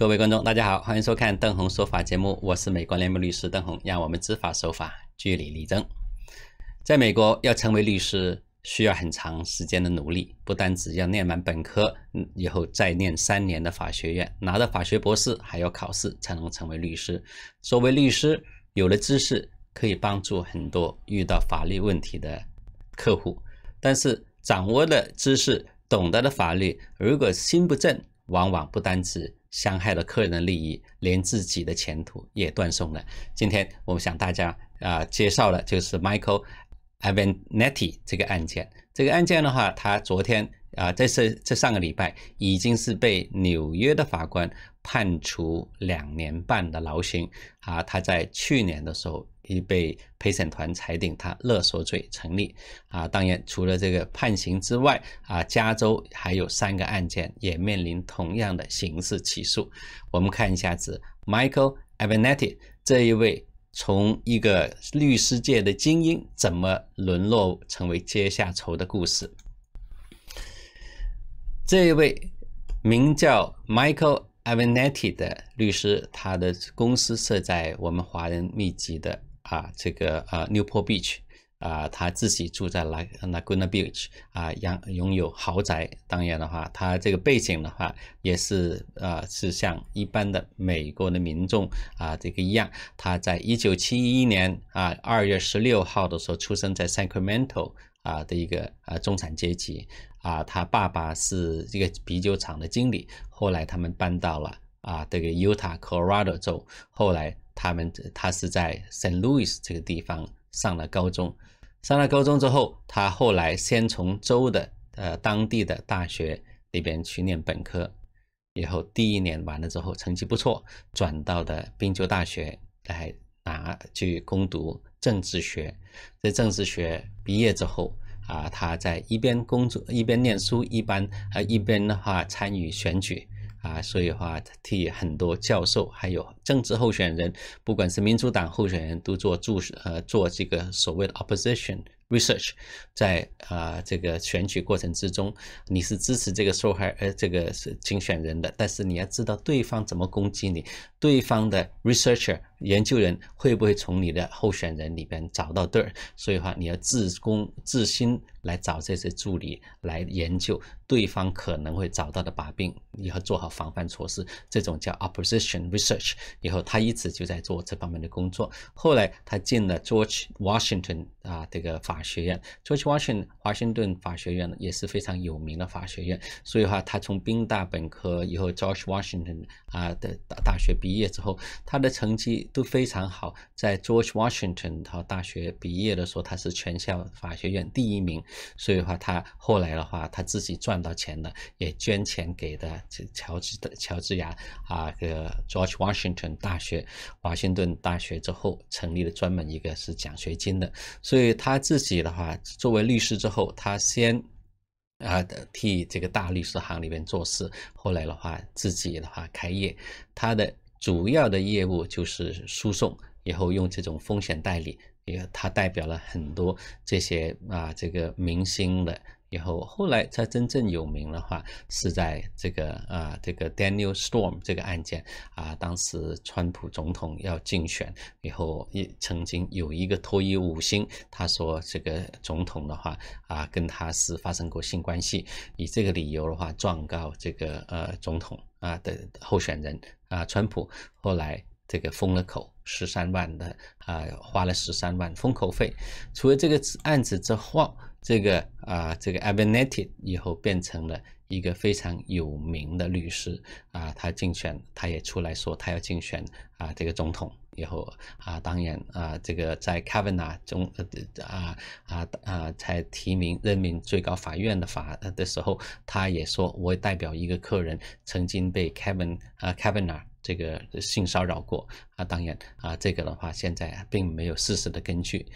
各位观众，大家好，欢迎收看邓红说法节目。我是美国联盟律师邓红，让我们知法守法，据理力争。在美国，要成为律师需要很长时间的努力，不单只要念满本科，以后再念三年的法学院，拿到法学博士，还要考试才能成为律师。作为律师，有了知识可以帮助很多遇到法律问题的客户，但是掌握的知识、懂得的法律，如果心不正，往往不单止。伤害了客人的利益，连自己的前途也断送了。今天我们向大家啊，介绍了就是 Michael a v e n e t t i 这个案件。这个案件的话，他昨天啊，在这这上个礼拜，已经是被纽约的法官判处两年半的劳刑啊。他在去年的时候。已被陪审团裁定他勒索罪成立啊！当然，除了这个判刑之外啊，加州还有三个案件也面临同样的刑事起诉。我们看一下子，Michael Avnetti 这一位从一个律师界的精英，怎么沦落成为阶下囚的故事。这一位名叫 Michael Avnetti 的律师，他的公司设在我们华人密集的。啊，这个呃，Newport Beach，啊，他自己住在 La Laguna Beach，啊，拥拥有豪宅。当然的话，他这个背景的话，也是呃，是像一般的美国的民众啊，这个一样。他在1971年啊，2月16号的时候出生在 Sacramento 啊的一个呃中产阶级。啊，他爸爸是一个啤酒厂的经理，后来他们搬到了啊，这个 Utah、Colorado 州，后来。他们他是在圣路易斯这个地方上了高中，上了高中之后，他后来先从州的呃当地的大学那边去念本科，以后第一年完了之后成绩不错，转到的宾州大学来拿去攻读政治学，在政治学毕业之后啊，他在一边工作一边念书，一般呃一边的话参与选举。啊，所以话替很多教授，还有政治候选人，不管是民主党候选人，都做助呃做这个所谓的 opposition research，在啊这个选举过程之中，你是支持这个受害呃这个是竞选人的，但是你要知道对方怎么攻击你，对方的 researcher。研究人会不会从你的候选人里边找到对儿？所以话，你要自攻自新来找这些助理来研究对方可能会找到的把柄，以后做好防范措施。这种叫 opposition research。以后他一直就在做这方面的工作。后来他进了 George Washington 啊这个法学院，George Washin g t o n 华盛顿法学院也是非常有名的法学院。所以话，他从宾大本科以后，George Washington 啊的大学毕业之后，他的成绩。都非常好，在 George Washington 他大学毕业的时候，他是全校法学院第一名，所以的话他后来的话，他自己赚到钱了，也捐钱给的这乔治的乔治亚啊，这个 George Washington 大学华盛顿大学之后成立了专门一个是奖学金的，所以他自己的话作为律师之后，他先啊替这个大律师行里面做事，后来的话自己的话开业，他的。主要的业务就是输送，然后用这种风险代理，也他代表了很多这些啊这个明星的，然后后来才真正有名的话是在这个啊这个 Daniel Storm 这个案件啊，当时川普总统要竞选，以后也曾经有一个脱衣舞星，他说这个总统的话啊跟他是发生过性关系，以这个理由的话状告这个呃总统。啊的候选人啊，川普后来这个封了口，十三万的啊，花了十三万封口费。除了这个案子之后，这个啊，这个 a b e n e t 以后变成了一个非常有名的律师啊，他竞选，他也出来说他要竞选啊，这个总统。以后啊，当然啊，这个在 Kavanaugh 中啊啊啊，才提名任命最高法院的法的时候，他也说，我代表一个客人曾经被 k a v a n 啊 Kavanaugh 这个性骚扰过啊。当然啊，这个的话现在并没有事实的根据。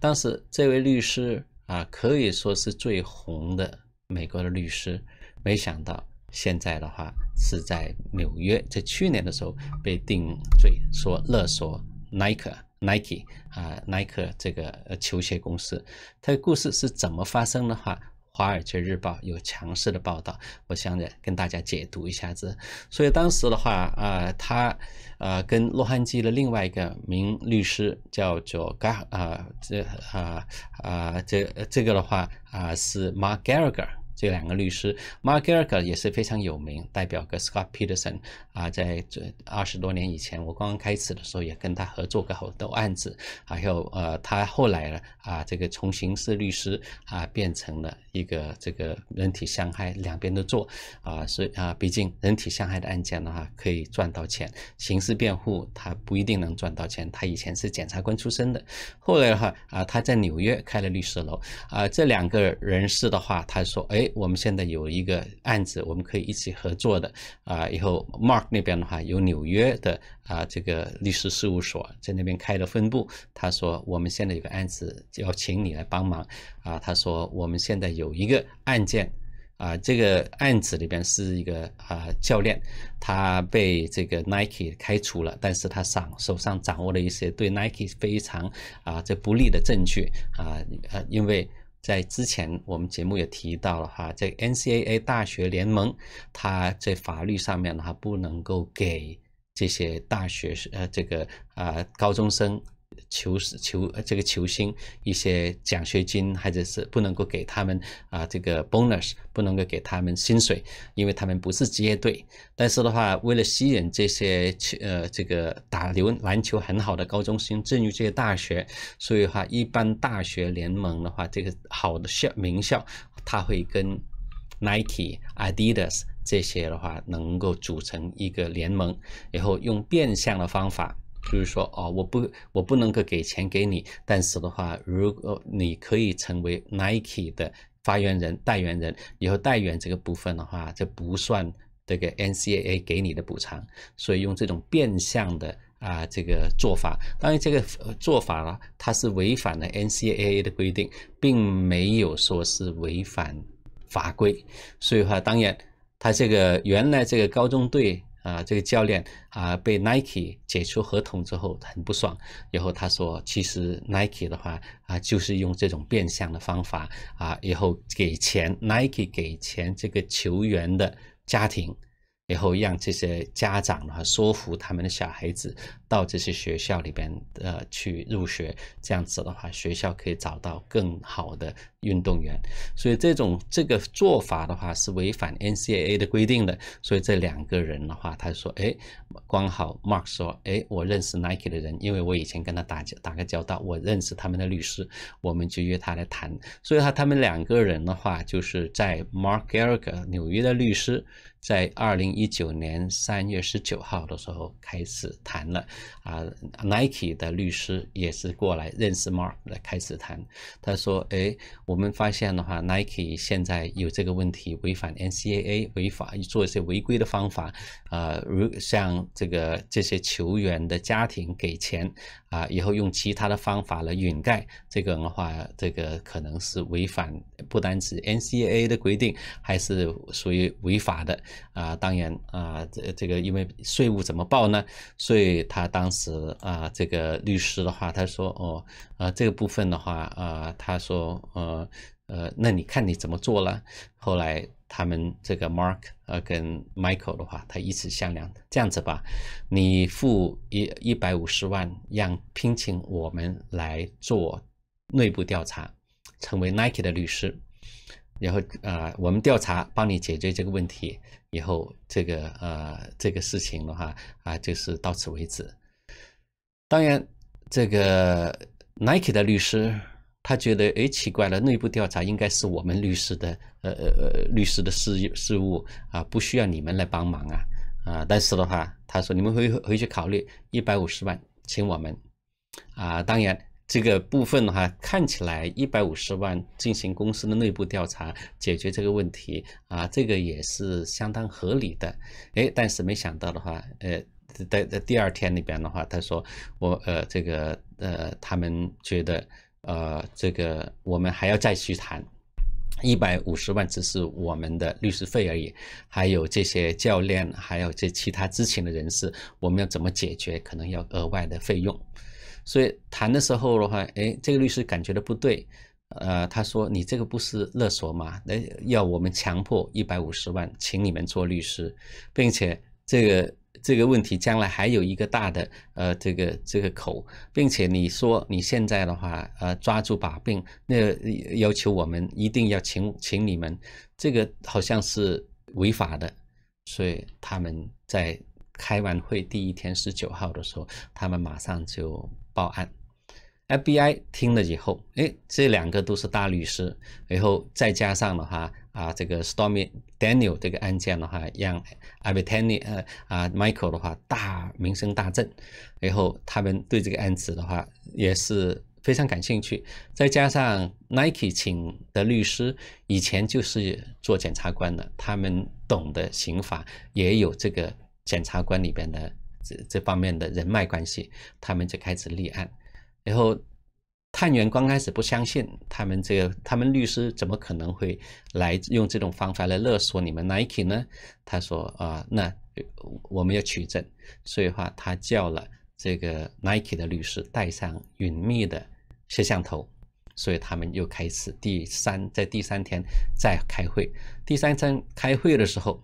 但是这位律师啊，可以说是最红的美国的律师，没想到现在的话。是在纽约，在去年的时候被定罪，说勒索 Nike、Nike 啊，Nike 这个球鞋公司。它的故事是怎么发生的话，《华尔街日报》有强势的报道，我想着跟大家解读一下子。所以当时的话啊，他呃跟洛杉矶的另外一个名律师叫做 g a 啊这啊啊这这个的话啊是 Mark Gallagher。这两个律师，Mark g e r g e 也是非常有名，代表个 Scott Peterson 啊，在这二十多年以前，我刚刚开始的时候也跟他合作过好多案子，还有呃，他后来呢啊，这个从刑事律师啊变成了一个这个人体伤害两边都做啊，是啊，毕竟人体伤害的案件的话可以赚到钱，刑事辩护他不一定能赚到钱，他以前是检察官出身的，后来的话啊，他在纽约开了律师楼啊，这两个人士的话，他说哎。我们现在有一个案子，我们可以一起合作的啊。以后 Mark 那边的话，有纽约的啊这个律师事务所在那边开了分部。他说我们现在有个案子要请你来帮忙啊。他说我们现在有一个案件啊，这个案子里边是一个啊教练，他被这个 Nike 开除了，但是他上手上掌握了一些对 Nike 非常啊这不利的证据啊啊，因为。在之前，我们节目也提到了哈，在 NCAA 大学联盟，它在法律上面呢，它不能够给这些大学生，呃，这个啊，高中生。球球这个球星一些奖学金，或者是不能够给他们啊这个 bonus，不能够给他们薪水，因为他们不是职业队。但是的话，为了吸引这些呃这个打流篮球很好的高中生进入这些大学，所以的话，一般大学联盟的话，这个好的校名校，他会跟 Nike、Adidas 这些的话，能够组成一个联盟，然后用变相的方法。就是说，哦，我不，我不能够给钱给你，但是的话，如果你可以成为 Nike 的发言人、代言人，以后代言这个部分的话，就不算这个 NCAA 给你的补偿。所以用这种变相的啊，这个做法，当然这个做法呢，它是违反了 NCAA 的规定，并没有说是违反法规。所以话，当然他这个原来这个高中队。啊，这个教练啊被 Nike 解除合同之后很不爽，然后他说，其实 Nike 的话啊就是用这种变相的方法啊，以后给钱 Nike 给钱这个球员的家庭，然后让这些家长呢说服他们的小孩子。到这些学校里边呃去入学，这样子的话，学校可以找到更好的运动员。所以这种这个做法的话是违反 NCAA 的规定的。所以这两个人的话，他说：“哎，刚好 Mark 说，哎，我认识 Nike 的人，因为我以前跟他打打个交道，我认识他们的律师，我们就约他来谈。所以他他们两个人的话，就是在 Mark Elgar 纽约的律师，在二零一九年三月十九号的时候开始谈了。”啊，Nike 的律师也是过来认识 Mark 来开始谈。他说：“哎，我们发现的话，Nike 现在有这个问题，违反 NCAA，违法做一些违规的方法。啊，如像这个这些球员的家庭给钱，啊，以后用其他的方法来掩盖这个的话，这个可能是违反不单是 NCAA 的规定，还是属于违法的。啊，当然啊，这这个因为税务怎么报呢？所以他。”当时啊，这个律师的话，他说：“哦，啊，这个部分的话，啊，他说，呃，呃，那你看你怎么做了。”后来他们这个 Mark 呃跟 Michael 的话，他一起商量，这样子吧，你付一一百五十万，让聘请我们来做内部调查，成为 Nike 的律师，然后啊，我们调查帮你解决这个问题，以后这个呃这个事情的话啊，就是到此为止。当然，这个 Nike 的律师他觉得，哎，奇怪了，内部调查应该是我们律师的，呃呃呃，律师的事事务啊，不需要你们来帮忙啊啊。但是的话，他说你们回回去考虑，一百五十万请我们啊。当然，这个部分的话，看起来一百五十万进行公司的内部调查，解决这个问题啊，这个也是相当合理的。哎，但是没想到的话，呃。在在第二天里边的话，他说我呃这个呃他们觉得呃这个我们还要再去谈，一百五十万只是我们的律师费而已，还有这些教练，还有这其他知情的人士，我们要怎么解决？可能要额外的费用。所以谈的时候的话，哎，这个律师感觉的不对，呃，他说你这个不是勒索吗？那要我们强迫一百五十万，请你们做律师，并且这个。这个问题将来还有一个大的呃，这个这个口，并且你说你现在的话，呃，抓住把柄，那要求我们一定要请请你们，这个好像是违法的，所以他们在开完会第一天十九号的时候，他们马上就报案。FBI 听了以后，哎，这两个都是大律师，然后再加上的话。啊，这个 Stormy Daniel 这个案件的话，让 Abby a n i 呃啊 Michael 的话大名声大振，然后他们对这个案子的话也是非常感兴趣，再加上 Nike 请的律师以前就是做检察官的，他们懂得刑法，也有这个检察官里边的这这方面的人脉关系，他们就开始立案，然后。探员刚开始不相信他们这个，他们律师怎么可能会来用这种方法来勒索你们 Nike 呢？他说啊，那我们要取证，所以话他叫了这个 Nike 的律师带上隐秘的摄像头，所以他们又开始第三，在第三天再开会。第三天开会的时候，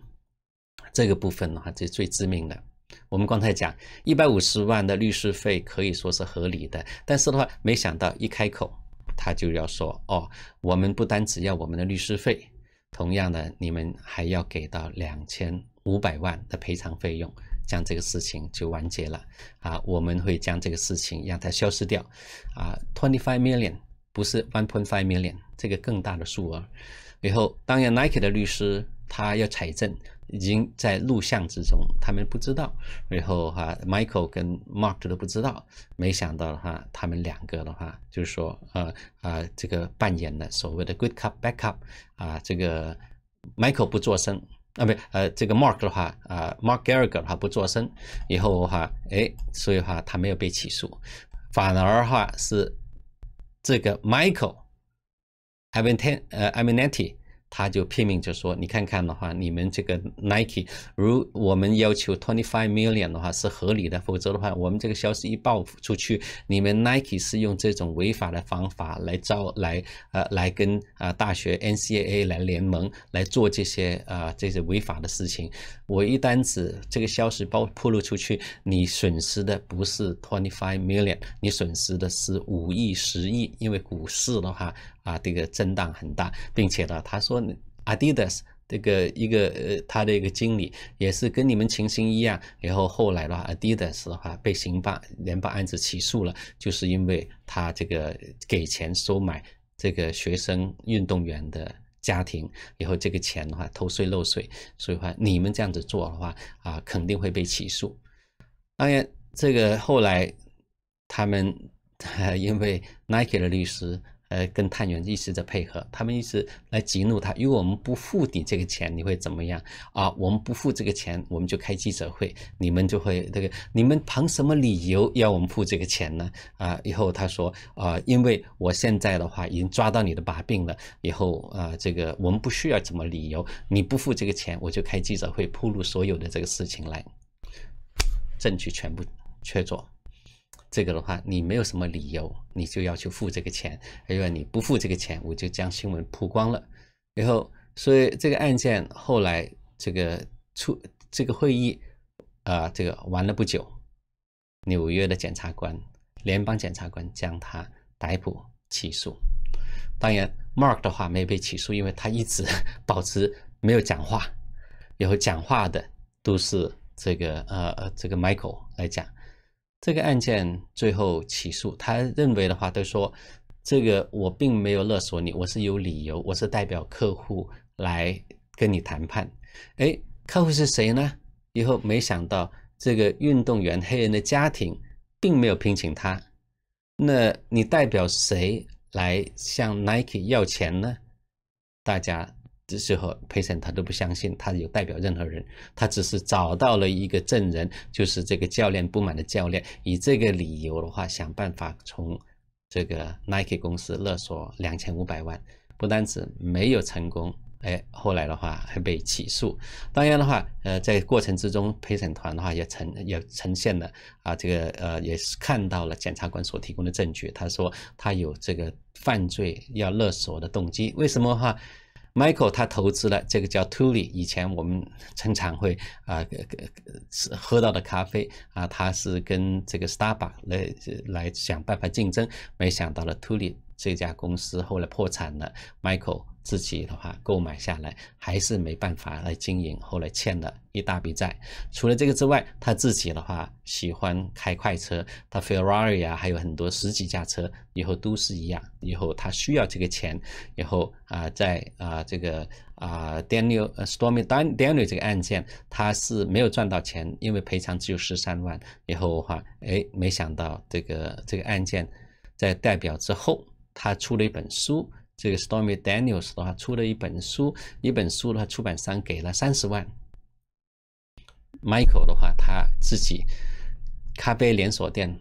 这个部分的话，这最致命的。我们刚才讲一百五十万的律师费可以说是合理的，但是的话，没想到一开口，他就要说哦，我们不单只要我们的律师费，同样的，你们还要给到两千五百万的赔偿费用，将这个事情就完结了啊，我们会将这个事情让它消失掉啊，twenty five million 不是 one point five million 这个更大的数额，然后当然 Nike 的律师他要采证。已经在录像之中，他们不知道。然后哈，Michael 跟 Mark 都不知道。没想到的话，他们两个的话，就是说呃啊，这个扮演了所谓的 Good Cop、b a c Cop 啊，这个 Michael 不作声啊，不呃，这个 Mark 的话啊，Mark Gallagher 的话不作声。以后的话，哎，所以话他没有被起诉，反而哈是这个 Michael，Ivan，Ten，呃 i v e n e t t i 他就拼命就说：“你看看的话，你们这个 Nike，如我们要求 twenty five million 的话是合理的，否则的话，我们这个消息一爆出去，你们 Nike 是用这种违法的方法来招来呃来跟啊大学 NCAA 来联盟来做这些啊这些违法的事情。我一单子这个消息爆铺露出去，你损失的不是 twenty five million，你损失的是五亿十亿，因为股市的话。”啊，这个震荡很大，并且呢，他说 a d i d a s 这个一个呃，他的一个经理也是跟你们情形一样，然后后来了，阿迪达斯的话被刑法联邦案子起诉了，就是因为他这个给钱收买这个学生运动员的家庭，然后这个钱的话偷税漏税，所以话你们这样子做的话啊，肯定会被起诉。当然，这个后来他们 因为 Nike 的律师。呃，跟探员一直在配合，他们一直来激怒他。如果我们不付你这个钱，你会怎么样啊？我们不付这个钱，我们就开记者会，你们就会这个，你们凭什么理由要我们付这个钱呢？啊，以后他说啊，因为我现在的话已经抓到你的把柄了，以后啊，这个我们不需要什么理由，你不付这个钱，我就开记者会，铺露所有的这个事情来，证据全部确凿。这个的话，你没有什么理由，你就要去付这个钱，因为你不付这个钱，我就将新闻曝光了。然后，所以这个案件后来这个出这个会议啊，这个完了不久，纽约的检察官、联邦检察官将他逮捕起诉。当然，Mark 的话没被起诉，因为他一直保持没有讲话。然后讲话的都是这个呃呃这个 Michael 来讲。这个案件最后起诉，他认为的话都说，这个我并没有勒索你，我是有理由，我是代表客户来跟你谈判。哎，客户是谁呢？以后没想到这个运动员黑人的家庭并没有聘请他，那你代表谁来向 Nike 要钱呢？大家。时候，陪审他都不相信，他有代表任何人，他只是找到了一个证人，就是这个教练不满的教练，以这个理由的话，想办法从这个 Nike 公司勒索两千五百万，不单止没有成功，哎，后来的话还被起诉。当然的话，呃，在过程之中，陪审团的话也呈也呈现了啊，这个呃，也是看到了检察官所提供的证据，他说他有这个犯罪要勒索的动机，为什么哈？Michael 他投资了这个叫 Tully，以前我们经常会啊喝喝喝到的咖啡啊，他是跟这个 Starbucks 来来想办法竞争，没想到了 t u l l y 这家公司后来破产了，Michael。自己的话购买下来还是没办法来经营，后来欠了一大笔债。除了这个之外，他自己的话喜欢开快车，他 Ferrari 啊，还有很多十几架车，以后都是一样。以后他需要这个钱，以后啊，在啊这个啊 d a n i e l Stormy d a n n l 这个案件，他是没有赚到钱，因为赔偿只有十三万。以后的话，哎，没想到这个这个案件在代表之后，他出了一本书。这个 Stormy Daniels 的话出了一本书，一本书的话，出版商给了三十万。Michael 的话，他自己咖啡连锁店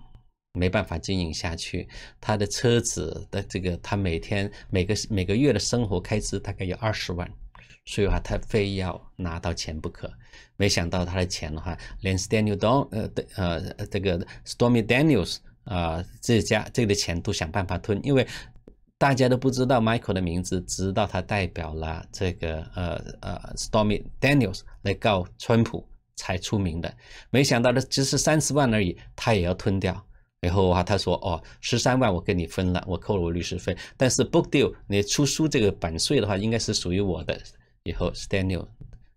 没办法经营下去，他的车子的这个，他每天每个每个月的生活开支大概有二十万，所以话他非要拿到钱不可。没想到他的钱的话，连 s t a n i e l Don 呃的呃这个 Stormy Daniels 啊，这家这个的钱都想办法吞，因为。大家都不知道 Michael 的名字，直到他代表了这个呃呃 Stormy Daniels 来告川普才出名的。没想到的只是三十万而已，他也要吞掉。然后的话，他说：“哦，十三万我跟你分了，我扣了我律师费。但是 Book Deal，你出书这个版税的话，应该是属于我的。”以后 Daniel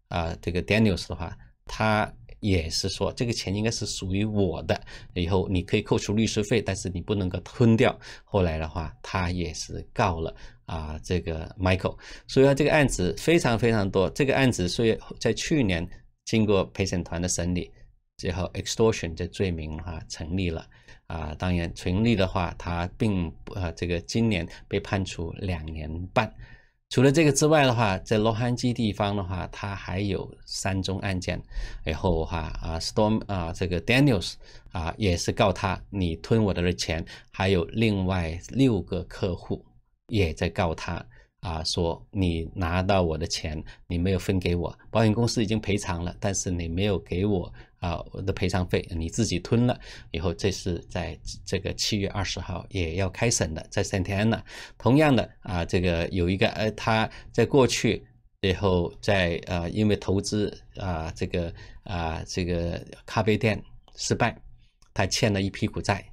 啊，这个 Daniel s 的话，他。也是说，这个钱应该是属于我的，以后你可以扣除律师费，但是你不能够吞掉。后来的话，他也是告了啊，这个 Michael。所以说这个案子非常非常多。这个案子所以在去年经过陪审团的审理，最后 extortion 这罪名啊成立了啊，当然成立的话，他并不啊这个今年被判处两年半。除了这个之外的话，在洛杉矶地方的话，他还有三宗案件，然后话啊，s t o r m 啊，这个 Daniels 啊，也是告他你吞我的钱，还有另外六个客户也在告他。啊，说你拿到我的钱，你没有分给我，保险公司已经赔偿了，但是你没有给我啊我的赔偿费，你自己吞了。以后这是在这个七月二十号也要开审的，在三天戈呢。同样的啊，这个有一个呃，他在过去最后在呃，因为投资啊这个啊这个咖啡店失败，他欠了一屁股债。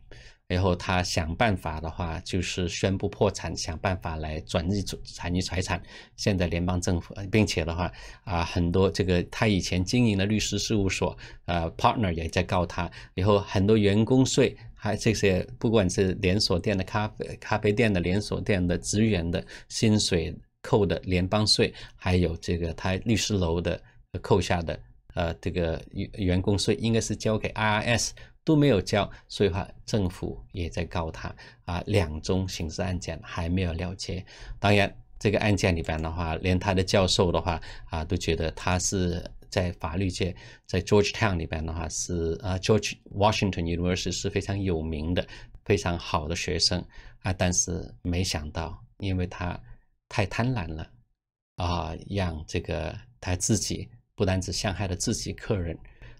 然后他想办法的话，就是宣布破产，想办法来转移转转移财产。现在联邦政府，并且的话，啊，很多这个他以前经营的律师事务所，呃，partner 也在告他。然后很多员工税，还这些不管是连锁店的咖啡咖啡店的连锁店的职员的薪水扣的联邦税，还有这个他律师楼的扣下的呃这个员员工税，应该是交给 IRS。都没有交，所以话政府也在告他啊，两宗刑事案件还没有了结。当然，这个案件里边的话，连他的教授的话啊都觉得他是在法律界，在 Georgetown 里边的话是啊，George Washington University 是非常有名的、非常好的学生啊，但是没想到，因为他太贪婪了啊，让这个他自己不单只伤害了自己客人。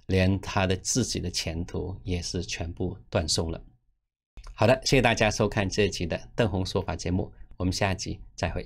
连他的自己的前途也是全部断送了。好的，谢谢大家收看这一集的邓红说法节目，我们下集再会。